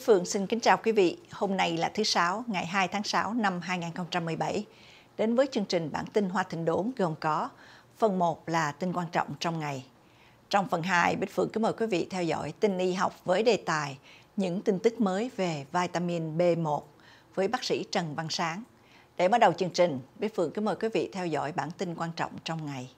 Bích Phượng xin kính chào quý vị. Hôm nay là thứ Sáu, ngày 2 tháng 6 năm 2017. Đến với chương trình bản tin Hoa Thịnh Đốn gồm có Phần 1 là tin quan trọng trong ngày. Trong phần 2, Bích Phượng kính mời quý vị theo dõi tin y học với đề tài những tin tức mới về vitamin B1 với bác sĩ Trần Văn Sáng. Để bắt đầu chương trình, Bích Phượng kính mời quý vị theo dõi bản tin quan trọng trong ngày.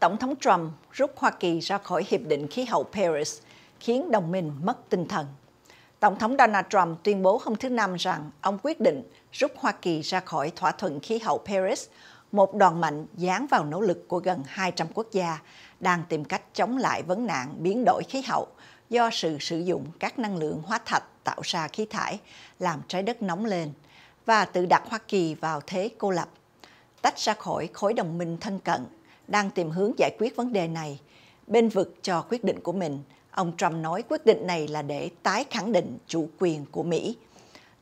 Tổng thống Trump rút Hoa Kỳ ra khỏi Hiệp định Khí hậu Paris, khiến đồng minh mất tinh thần. Tổng thống Donald Trump tuyên bố hôm thứ Năm rằng ông quyết định rút Hoa Kỳ ra khỏi thỏa thuận khí hậu Paris, một đòn mạnh dán vào nỗ lực của gần 200 quốc gia đang tìm cách chống lại vấn nạn biến đổi khí hậu do sự sử dụng các năng lượng hóa thạch tạo ra khí thải, làm trái đất nóng lên và tự đặt Hoa Kỳ vào thế cô lập, tách ra khỏi khối đồng minh thân cận đang tìm hướng giải quyết vấn đề này. Bên vực cho quyết định của mình, ông Trump nói quyết định này là để tái khẳng định chủ quyền của Mỹ.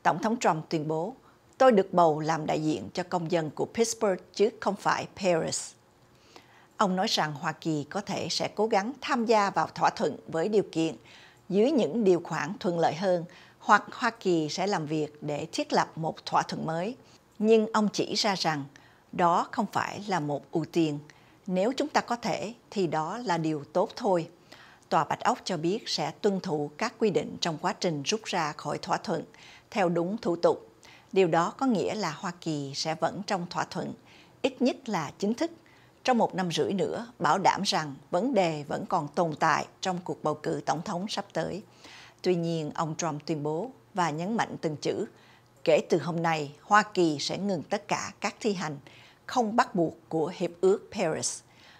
Tổng thống Trump tuyên bố, tôi được bầu làm đại diện cho công dân của Pittsburgh chứ không phải Paris. Ông nói rằng Hoa Kỳ có thể sẽ cố gắng tham gia vào thỏa thuận với điều kiện dưới những điều khoản thuận lợi hơn hoặc Hoa Kỳ sẽ làm việc để thiết lập một thỏa thuận mới. Nhưng ông chỉ ra rằng đó không phải là một ưu tiên nếu chúng ta có thể thì đó là điều tốt thôi. Tòa Bạch Ốc cho biết sẽ tuân thủ các quy định trong quá trình rút ra khỏi thỏa thuận theo đúng thủ tục. Điều đó có nghĩa là Hoa Kỳ sẽ vẫn trong thỏa thuận, ít nhất là chính thức, trong một năm rưỡi nữa bảo đảm rằng vấn đề vẫn còn tồn tại trong cuộc bầu cử tổng thống sắp tới. Tuy nhiên, ông Trump tuyên bố và nhấn mạnh từng chữ, kể từ hôm nay, Hoa Kỳ sẽ ngừng tất cả các thi hành không bắt buộc của Hiệp ước Paris.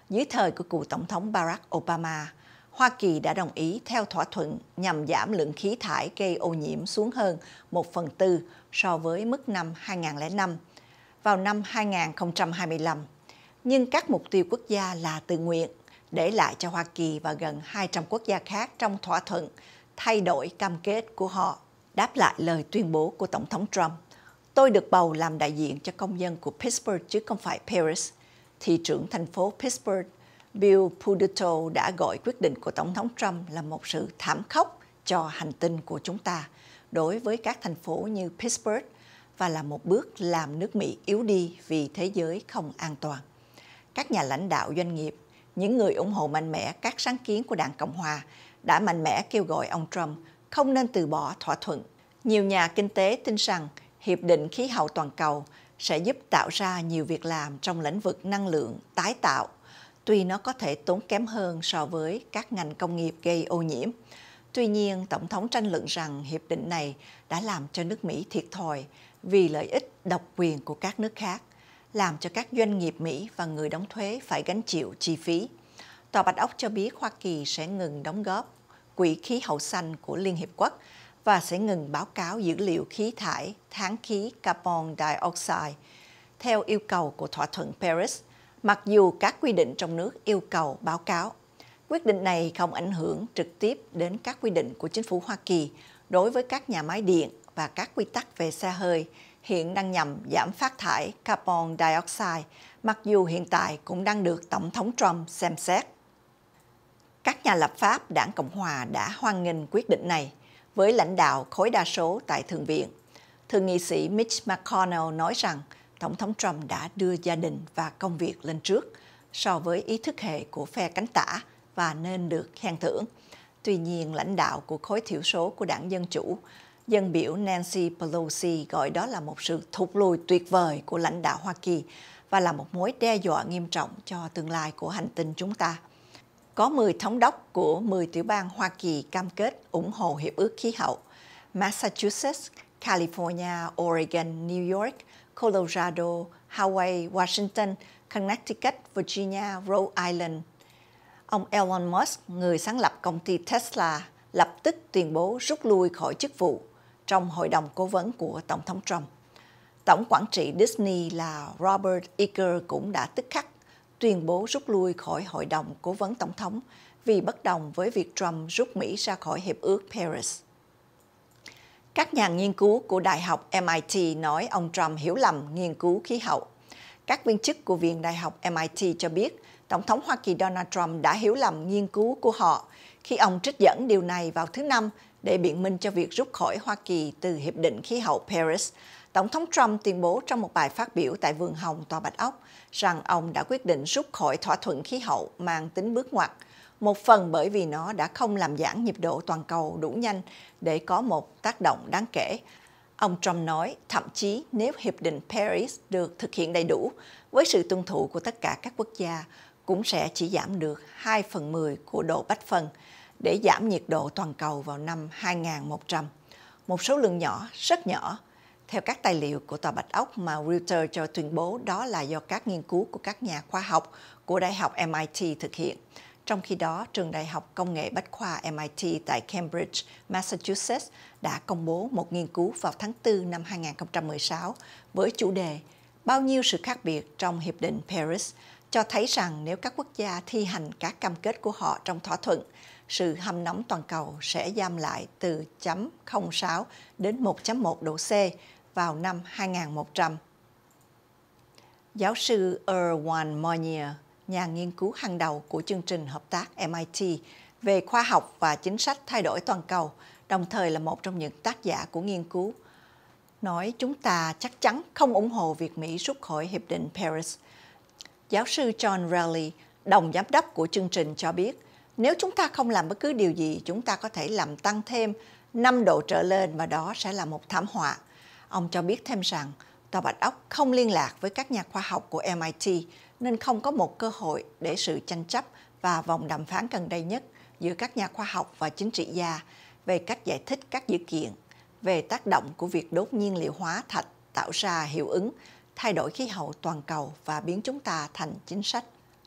Dưới thời của cựu Tổng thống Barack Obama, Hoa Kỳ đã đồng ý theo thỏa thuận nhằm giảm lượng khí thải gây ô nhiễm xuống hơn 1 phần tư so với mức năm 2005 vào năm 2025. Nhưng các mục tiêu quốc gia là tự nguyện, để lại cho Hoa Kỳ và gần 200 quốc gia khác trong thỏa thuận thay đổi cam kết của họ, đáp lại lời tuyên bố của Tổng thống Trump. Tôi được bầu làm đại diện cho công dân của Pittsburgh chứ không phải Paris. Thị trưởng thành phố Pittsburgh Bill Puduto đã gọi quyết định của Tổng thống Trump là một sự thảm khốc cho hành tinh của chúng ta đối với các thành phố như Pittsburgh và là một bước làm nước Mỹ yếu đi vì thế giới không an toàn. Các nhà lãnh đạo doanh nghiệp, những người ủng hộ mạnh mẽ các sáng kiến của Đảng Cộng Hòa đã mạnh mẽ kêu gọi ông Trump không nên từ bỏ thỏa thuận. Nhiều nhà kinh tế tin rằng Hiệp định Khí hậu Toàn cầu sẽ giúp tạo ra nhiều việc làm trong lĩnh vực năng lượng tái tạo, tuy nó có thể tốn kém hơn so với các ngành công nghiệp gây ô nhiễm. Tuy nhiên, Tổng thống tranh luận rằng hiệp định này đã làm cho nước Mỹ thiệt thòi vì lợi ích độc quyền của các nước khác, làm cho các doanh nghiệp Mỹ và người đóng thuế phải gánh chịu chi phí. Tòa Bạch Ốc cho biết Hoa Kỳ sẽ ngừng đóng góp quỹ khí hậu xanh của Liên Hiệp Quốc – và sẽ ngừng báo cáo dữ liệu khí thải tháng khí carbon dioxide theo yêu cầu của thỏa thuận Paris, mặc dù các quy định trong nước yêu cầu báo cáo. Quyết định này không ảnh hưởng trực tiếp đến các quy định của chính phủ Hoa Kỳ đối với các nhà máy điện và các quy tắc về xe hơi hiện đang nhằm giảm phát thải carbon dioxide, mặc dù hiện tại cũng đang được Tổng thống Trump xem xét. Các nhà lập pháp đảng Cộng hòa đã hoan nghênh quyết định này với lãnh đạo khối đa số tại Thượng viện. Thượng nghị sĩ Mitch McConnell nói rằng Tổng thống Trump đã đưa gia đình và công việc lên trước so với ý thức hệ của phe cánh tả và nên được khen thưởng. Tuy nhiên, lãnh đạo của khối thiểu số của đảng Dân Chủ, dân biểu Nancy Pelosi gọi đó là một sự thụt lùi tuyệt vời của lãnh đạo Hoa Kỳ và là một mối đe dọa nghiêm trọng cho tương lai của hành tinh chúng ta có 10 thống đốc của 10 tiểu bang Hoa Kỳ cam kết ủng hộ Hiệp ước Khí hậu. Massachusetts, California, Oregon, New York, Colorado, Hawaii, Washington, Connecticut, Virginia, Rhode Island. Ông Elon Musk, người sáng lập công ty Tesla, lập tức tuyên bố rút lui khỏi chức vụ trong hội đồng cố vấn của Tổng thống Trump. Tổng quản trị Disney là Robert Iger cũng đã tức khắc tuyên bố rút lui khỏi Hội đồng Cố vấn Tổng thống vì bất đồng với việc Trump rút Mỹ ra khỏi Hiệp ước Paris. Các nhà nghiên cứu của Đại học MIT nói ông Trump hiểu lầm nghiên cứu khí hậu. Các viên chức của Viện Đại học MIT cho biết Tổng thống Hoa Kỳ Donald Trump đã hiểu lầm nghiên cứu của họ khi ông trích dẫn điều này vào thứ Năm để biện minh cho việc rút khỏi Hoa Kỳ từ Hiệp định Khí hậu Paris Tổng thống Trump tuyên bố trong một bài phát biểu tại Vườn Hồng Tòa Bạch Ốc rằng ông đã quyết định rút khỏi thỏa thuận khí hậu mang tính bước ngoặt, một phần bởi vì nó đã không làm giảm nhịp độ toàn cầu đủ nhanh để có một tác động đáng kể. Ông Trump nói, thậm chí nếu Hiệp định Paris được thực hiện đầy đủ, với sự tuân thủ của tất cả các quốc gia, cũng sẽ chỉ giảm được 2 phần 10 của độ bách phân để giảm nhiệt độ toàn cầu vào năm 2100. Một số lượng nhỏ, rất nhỏ, theo các tài liệu của Tòa Bạch Ốc mà Reuters cho tuyên bố đó là do các nghiên cứu của các nhà khoa học của Đại học MIT thực hiện. Trong khi đó, Trường Đại học Công nghệ Bách khoa MIT tại Cambridge, Massachusetts đã công bố một nghiên cứu vào tháng 4 năm 2016 với chủ đề Bao nhiêu sự khác biệt trong Hiệp định Paris cho thấy rằng nếu các quốc gia thi hành các cam kết của họ trong thỏa thuận, sự hâm nóng toàn cầu sẽ giam lại từ 0,6 đến 1,1 độ C vào năm 2100. Giáo sư Erwan Mounier, nhà nghiên cứu hàng đầu của chương trình hợp tác MIT về khoa học và chính sách thay đổi toàn cầu, đồng thời là một trong những tác giả của nghiên cứu, nói chúng ta chắc chắn không ủng hộ việc Mỹ rút khỏi Hiệp định Paris. Giáo sư John Raleigh, đồng giám đốc của chương trình cho biết, nếu chúng ta không làm bất cứ điều gì, chúng ta có thể làm tăng thêm 5 độ trở lên và đó sẽ là một thảm họa. Ông cho biết thêm rằng Tòa Bạch Ốc không liên lạc với các nhà khoa học của MIT nên không có một cơ hội để sự tranh chấp và vòng đàm phán gần đây nhất giữa các nhà khoa học và chính trị gia về cách giải thích các dữ kiện về tác động của việc đốt nhiên liệu hóa thạch tạo ra hiệu ứng thay đổi khí hậu toàn cầu và biến chúng ta thành chính sách.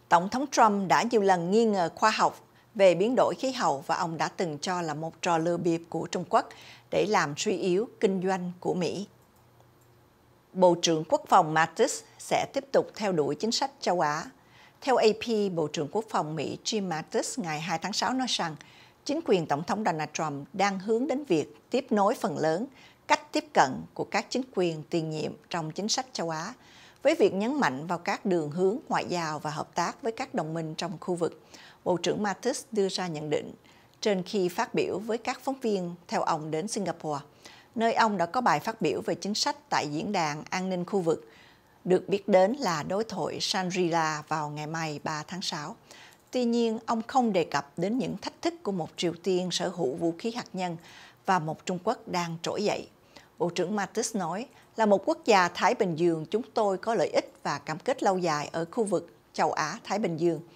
Tổng thống Trump đã nhiều lần nghi ngờ khoa học về biến đổi khí hậu và ông đã từng cho là một trò lừa bịp của Trung Quốc để làm suy yếu kinh doanh của Mỹ. Bộ trưởng Quốc phòng Mattis sẽ tiếp tục theo đuổi chính sách châu Á. Theo AP, Bộ trưởng Quốc phòng Mỹ Jim Mattis ngày 2 tháng 6 nói rằng chính quyền Tổng thống Donald Trump đang hướng đến việc tiếp nối phần lớn cách tiếp cận của các chính quyền tiền nhiệm trong chính sách châu Á với việc nhấn mạnh vào các đường hướng ngoại giao và hợp tác với các đồng minh trong khu vực. Bộ trưởng Mattis đưa ra nhận định trên khi phát biểu với các phóng viên theo ông đến Singapore, nơi ông đã có bài phát biểu về chính sách tại Diễn đàn An ninh khu vực, được biết đến là đối thoại Shangri-La vào ngày mai 3 tháng 6. Tuy nhiên, ông không đề cập đến những thách thức của một Triều Tiên sở hữu vũ khí hạt nhân và một Trung Quốc đang trỗi dậy. Bộ trưởng Mattis nói, là một quốc gia Thái Bình Dương, chúng tôi có lợi ích và cam kết lâu dài ở khu vực châu Á-Thái Bình Dương –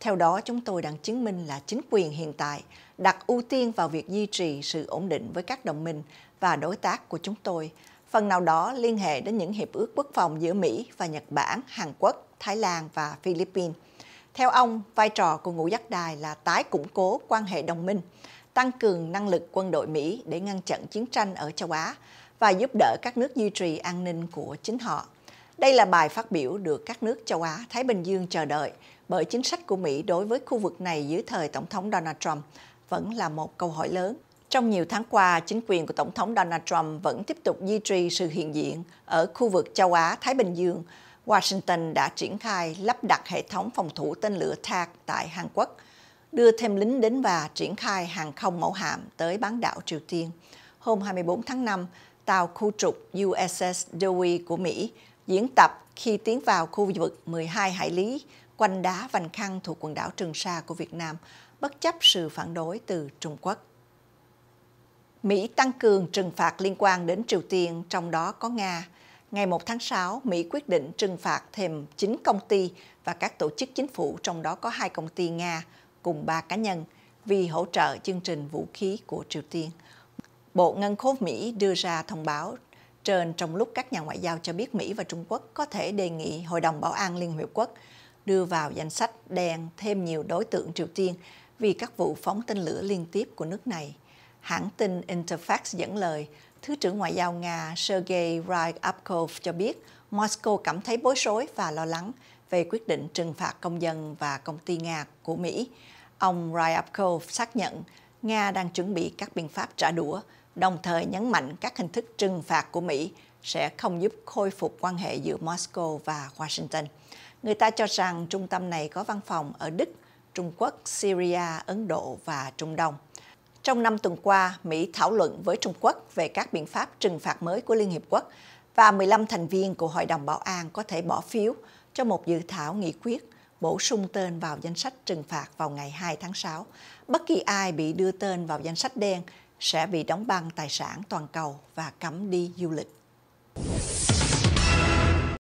theo đó, chúng tôi đang chứng minh là chính quyền hiện tại đặt ưu tiên vào việc duy trì sự ổn định với các đồng minh và đối tác của chúng tôi, phần nào đó liên hệ đến những hiệp ước quốc phòng giữa Mỹ và Nhật Bản, Hàn Quốc, Thái Lan và Philippines. Theo ông, vai trò của ngũ giác đài là tái củng cố quan hệ đồng minh, tăng cường năng lực quân đội Mỹ để ngăn chặn chiến tranh ở châu Á và giúp đỡ các nước duy trì an ninh của chính họ. Đây là bài phát biểu được các nước châu Á, Thái Bình Dương chờ đợi bởi chính sách của Mỹ đối với khu vực này dưới thời Tổng thống Donald Trump vẫn là một câu hỏi lớn. Trong nhiều tháng qua, chính quyền của Tổng thống Donald Trump vẫn tiếp tục duy trì sự hiện diện ở khu vực châu Á-Thái Bình Dương. Washington đã triển khai lắp đặt hệ thống phòng thủ tên lửa THAAD tại Hàn Quốc, đưa thêm lính đến và triển khai hàng không mẫu hạm tới bán đảo Triều Tiên. Hôm 24 tháng 5, tàu khu trục USS Dewey của Mỹ diễn tập khi tiến vào khu vực 12 hải lý quanh đá Vành Khăn thuộc quần đảo Trường Sa của Việt Nam, bất chấp sự phản đối từ Trung Quốc. Mỹ tăng cường trừng phạt liên quan đến Triều Tiên, trong đó có Nga. Ngày 1 tháng 6, Mỹ quyết định trừng phạt thêm 9 công ty và các tổ chức chính phủ, trong đó có hai công ty Nga cùng ba cá nhân vì hỗ trợ chương trình vũ khí của Triều Tiên. Bộ Ngân khố Mỹ đưa ra thông báo trên trong lúc các nhà ngoại giao cho biết Mỹ và Trung Quốc có thể đề nghị Hội đồng Bảo an Liên Hiệp Quốc đưa vào danh sách đen thêm nhiều đối tượng Triều Tiên vì các vụ phóng tên lửa liên tiếp của nước này. Hãng tin Interfax dẫn lời, Thứ trưởng Ngoại giao Nga Sergei Ryabkov cho biết Moscow cảm thấy bối rối và lo lắng về quyết định trừng phạt công dân và công ty Nga của Mỹ. Ông Ryabkov xác nhận Nga đang chuẩn bị các biện pháp trả đũa đồng thời nhấn mạnh các hình thức trừng phạt của Mỹ sẽ không giúp khôi phục quan hệ giữa Moscow và Washington. Người ta cho rằng trung tâm này có văn phòng ở Đức, Trung Quốc, Syria, Ấn Độ và Trung Đông. Trong năm tuần qua, Mỹ thảo luận với Trung Quốc về các biện pháp trừng phạt mới của Liên Hiệp Quốc và 15 thành viên của Hội đồng Bảo an có thể bỏ phiếu cho một dự thảo nghị quyết bổ sung tên vào danh sách trừng phạt vào ngày 2 tháng 6. Bất kỳ ai bị đưa tên vào danh sách đen sẽ bị đóng băng tài sản toàn cầu và cấm đi du lịch.